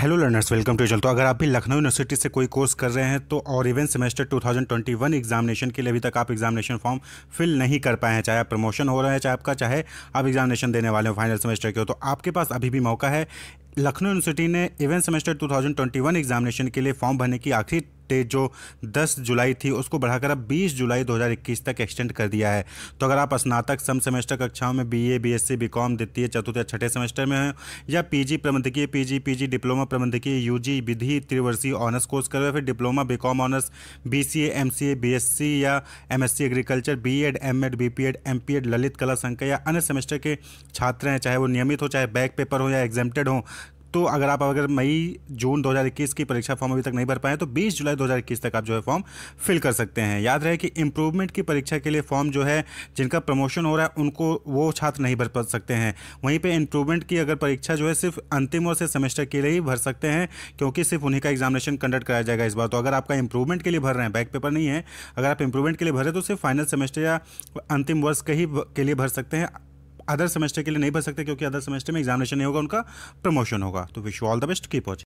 hello learners welcome to जल तो अगर आप भी लखनऊ यूनिवर्सिटी से कोई कोर्स कर रहे हैं तो और इवन सेमेस्टर 2021 एग्जामिनेशन के लिए अभी तक आप एग्जामिनेशन फॉर्म फिल नहीं कर पाए हैं चाहे आप प्रमोशन हो रहे हैं चाहे आपका चाहे आप एग्जामिनेशन देने वाले हो फाइनल सेमेस्टर के हो तो आपके पास अभी भी मौका है लखनऊ यूनिवर्सिटी ने इवेंट सेमेस्टर 2021 एग्जामिनेशन के लिए फॉर्म भरने की आखिरी डेट जो 10 जुलाई थी उसको बढ़ाकर अब 20 जुलाई 2021 तक एक्सटेंड कर दिया है तो अगर आप स्नातक सम सेमेस्टर कक्षाओं में बीए, बीएससी, बीकॉम द्वितीय चतुर्थ या छठे सेमेस्टर में हैं या पीजी प्रबंधकीय पीजी पीजी डिप्लोमा प्रबंधकीय जी विधि त्रिवर्षीय ऑनर्स कोर्स कर रहे फिर diploma com honours B S C या C agriculture B Ed Ed M P Ed ललित कला संकाय या अन्य सेमेस्टर के छात्र हैं चाहे वो नियमित हो चाहे बैक पेपर हो या एग्जामेड हो तो अगर आप अगर मई जून 2021 की परीक्षा फॉर्म अभी तक नहीं भर पाए तो 20 जुलाई 2021 तक आप जो है फॉर्म फिल कर सकते हैं याद रहे कि इम्प्रूवमेंट की परीक्षा के लिए फॉर्म जो है जिनका प्रमोशन हो रहा है उनको वो छात्र नहीं भर सकते हैं वहीं पर इंप्रूवमेंट की अगर परीक्षा जो है सिर्फ अंतिम और से सेमेस्टर के लिए ही भर सकते हैं क्योंकि सिर्फ उन्हीं का एग्जामिनेशन कंडक्ट कराया जाएगा इस बार तो अगर आपका इंप्रूवमेंट के लिए भर रहे हैं बैक पेपर नहीं है अगर आप इंप्रूवमेंट के लिए भर रहे हैं तो सिर्फ फाइनल सेमेस्टर या अंतिम वर्ष के ही के लिए भर सकते हैं अदर सेमेस्टर के लिए नहीं भर सकते क्योंकि अदर सेमेस्टर में एग्जामिनेशन नहीं होगा उनका प्रमोशन होगा तो wish all the best keep watching